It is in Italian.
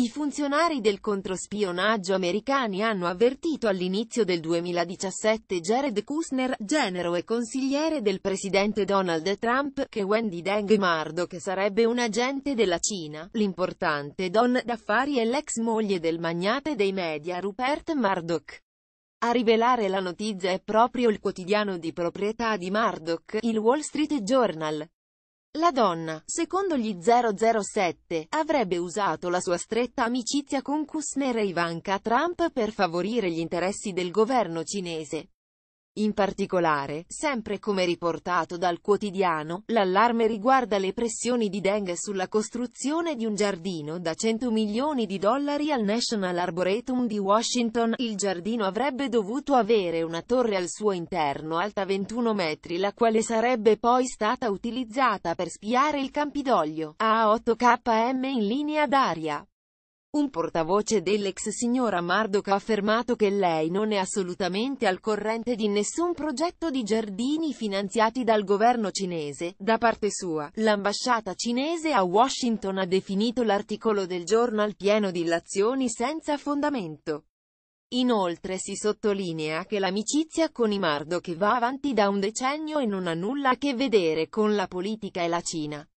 I funzionari del controspionaggio americani hanno avvertito all'inizio del 2017 Jared Kushner, genero e consigliere del presidente Donald Trump, che Wendy Deng Murdoch sarebbe un agente della Cina, l'importante donna d'affari e l'ex moglie del magnate dei media Rupert Murdoch. A rivelare la notizia è proprio il quotidiano di proprietà di Murdoch, il Wall Street Journal. La donna, secondo gli 007, avrebbe usato la sua stretta amicizia con Kushner e Ivanka Trump per favorire gli interessi del governo cinese. In particolare, sempre come riportato dal quotidiano, l'allarme riguarda le pressioni di Deng sulla costruzione di un giardino da 100 milioni di dollari al National Arboretum di Washington. Il giardino avrebbe dovuto avere una torre al suo interno alta 21 metri la quale sarebbe poi stata utilizzata per spiare il Campidoglio, a 8 km in linea d'aria. Un portavoce dell'ex signora Mardok ha affermato che lei non è assolutamente al corrente di nessun progetto di giardini finanziati dal governo cinese. Da parte sua, l'ambasciata cinese a Washington ha definito l'articolo del giornal pieno di illazioni senza fondamento. Inoltre si sottolinea che l'amicizia con i Mardok va avanti da un decennio e non ha nulla a che vedere con la politica e la Cina.